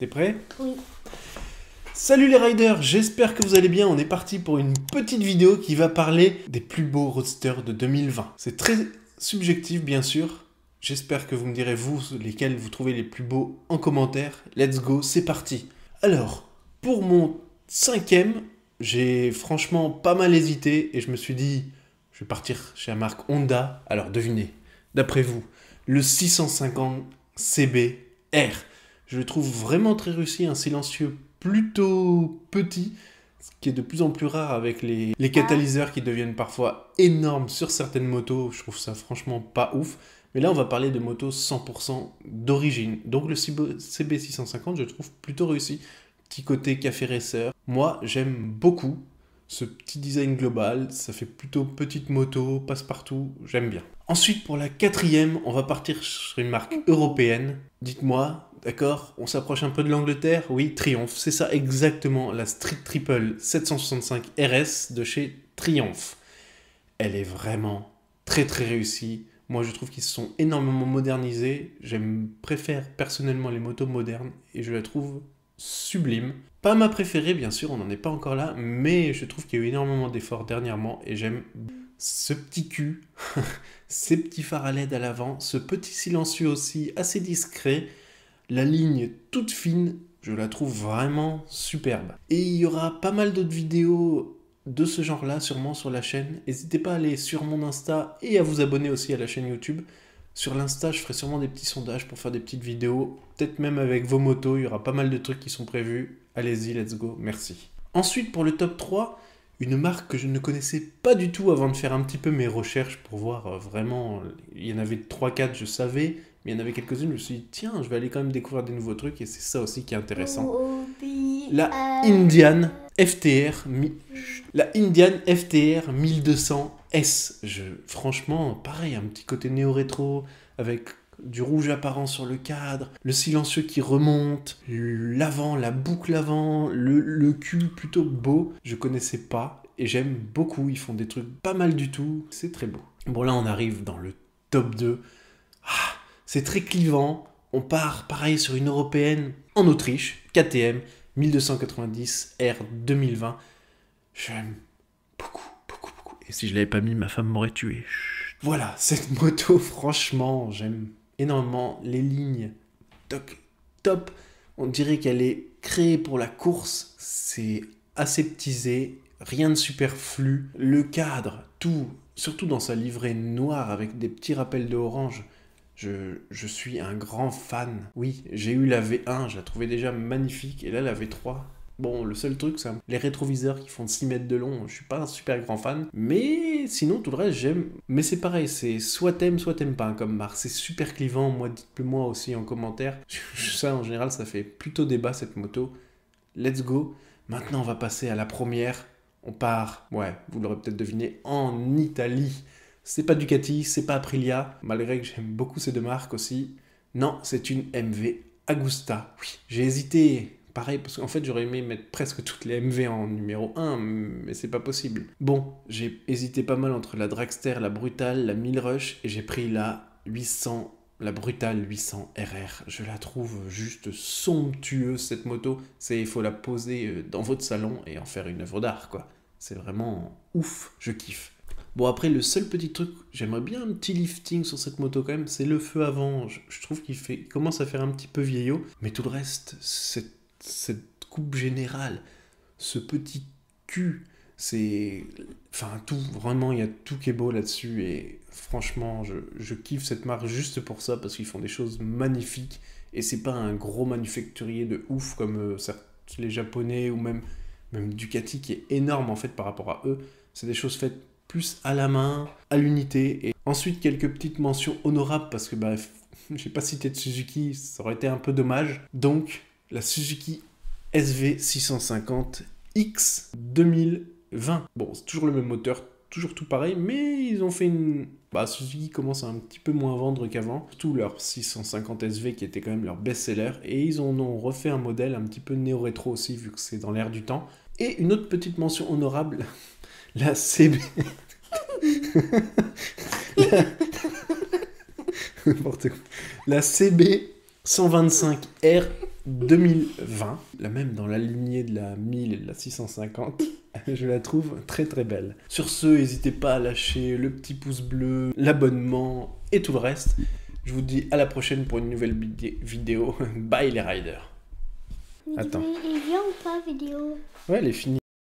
T'es prêt Oui. Salut les riders, j'espère que vous allez bien. On est parti pour une petite vidéo qui va parler des plus beaux roadsters de 2020. C'est très subjectif bien sûr. J'espère que vous me direz vous lesquels vous trouvez les plus beaux en commentaire. Let's go, c'est parti. Alors, pour mon cinquième, j'ai franchement pas mal hésité et je me suis dit, je vais partir chez la marque Honda. Alors devinez, d'après vous, le 650 CBR. Je le trouve vraiment très réussi, un silencieux plutôt petit, ce qui est de plus en plus rare avec les, ah. catalyseurs qui deviennent parfois énormes sur certaines motos. Je trouve ça franchement pas ouf. Mais là, on va parler de motos 100% d'origine. Donc le CB650, je trouve plutôt réussi. Petit côté café racer. Moi, j'aime beaucoup ce petit design global, ça fait plutôt petite moto, passe-partout, j'aime bien. Ensuite, pour la quatrième, on va partir sur une marque européenne. Dites-moi, d'accord, on s'approche un peu de l'Angleterre Oui, Triumph, c'est ça exactement, la Street Triple 765 RS de chez Triumph. Elle est vraiment très très réussie. Moi, je trouve qu'ils se sont énormément modernisés. J'aime, préfère personnellement les motos modernes et je la trouve sublime. Pas ma préférée, bien sûr, on n'en est pas encore là, mais je trouve qu'il y a eu énormément d'efforts dernièrement et j'aime ce petit cul, ces petits phares à LED à l'avant, ce petit silencieux aussi assez discret, la ligne toute fine, je la trouve vraiment superbe. Et il y aura pas mal d'autres vidéos de ce genre-là sûrement sur la chaîne. N'hésitez pas à aller sur mon Insta et à vous abonner aussi à la chaîne YouTube. Sur l'Insta, je ferai sûrement des petits sondages pour faire des petites vidéos. Peut-être même avec vos motos, il y aura pas mal de trucs qui sont prévus. Allez-y, let's go, merci. Ensuite, pour le top 3, une marque que je ne connaissais pas du tout avant de faire un petit peu mes recherches pour voir euh, vraiment. Il y en avait 3-4, je savais, mais il y en avait quelques-unes, je me suis dit, tiens, je vais aller quand même découvrir des nouveaux trucs et c'est ça aussi qui est intéressant. La euh, Indian FTR, la Indian FTR 1200 S, je, franchement, pareil, un petit côté néo-rétro, avec du rouge apparent sur le cadre, le silencieux qui remonte, l'avant, la boucle avant, le, cul plutôt beau, je connaissais pas, et j'aime beaucoup, ils font des trucs pas mal du tout, c'est très beau. Bon là on arrive dans le top 2, ah, c'est très clivant, on part pareil sur une européenne en Autriche, KTM 1290 R 2020, j'aime beaucoup. Et si je l'avais pas mis, ma femme m'aurait tué. Voilà, cette moto, franchement, j'aime énormément les lignes. Top, top. On dirait qu'elle est créée pour la course. C'est aseptisé, rien de superflu. Le cadre, tout, surtout dans sa livrée noire avec des petits rappels de Je, je, suis un grand fan. Oui, j'ai eu la V1, je la trouvais déjà magnifique, et là la V3, Bon, le seul truc, c'est les rétroviseurs qui font 6 mètres de long, je suis pas un super grand fan. Mais sinon, tout le reste, j'aime. Mais c'est pareil, c'est soit t'aimes, soit t'aimes pas, comme marque. C'est super clivant, moi, dites-le moi aussi en commentaire. Ça, en général, ça fait plutôt débat cette moto. Let's go. Maintenant, on va passer à la première. On part, ouais, vous l'aurez peut-être deviné, en Italie. C'est pas Ducati, c'est pas Aprilia, malgré que j'aime beaucoup ces deux marques aussi. Non, c'est une MV Agusta. Oui, j'ai hésité Pareil, parce qu'en fait, j'aurais aimé mettre presque toutes les MV en numéro 1, mais c'est pas possible. Bon, j'ai hésité pas mal entre la Dragster, la Brutale, la 1000 Rush, et j'ai pris la 800 la brutale 800 RR. Je la trouve juste somptueuse cette moto. C'est il faut la poser euh, dans votre salon et en faire une œuvre d'art quoi. C'est vraiment ouf, je kiffe. Bon après le seul petit truc, j'aimerais bien un petit lifting sur cette moto quand même, c'est le feu avant. Je, trouve qu'il fait commence à faire un petit peu vieillot, mais tout le reste, c'est cette coupe générale, ce petit cul, c'est. Enfin, tout, vraiment, il y a tout qui est beau là-dessus. Et franchement, je, je, kiffe cette marque juste pour ça, parce qu'ils font des choses magnifiques. Et c'est pas un gros manufacturier de ouf comme euh, les Japonais ou même, même Ducati qui est énorme en fait par rapport à eux. C'est des choses faites plus à la main, à l'unité. Et ensuite, quelques petites mentions honorables parce que, bref, bah, je j'ai pas cité de Suzuki, ça aurait été un peu dommage. Donc, la Suzuki SV650X 2020. Bon, c'est toujours le même moteur, toujours tout pareil, mais ils ont fait une... Bah, Suzuki commence à un petit peu moins vendre qu'avant, surtout leur 650 SV qui était quand même leur best-seller, et ils en ont refait un modèle un petit peu néo-rétro aussi, vu que c'est dans l'air du temps. Et une autre petite mention honorable, la CB... la... la CB 125R 2020, la même dans la lignée de la 1000 et de la 650, je la trouve très très belle. Sur ce, n'hésitez pas à lâcher le petit pouce bleu, l'abonnement et tout le reste. Je vous dis à la prochaine pour une nouvelle vidéo. Bye les riders. Attends. ou pas vidéo Ouais, elle est finie.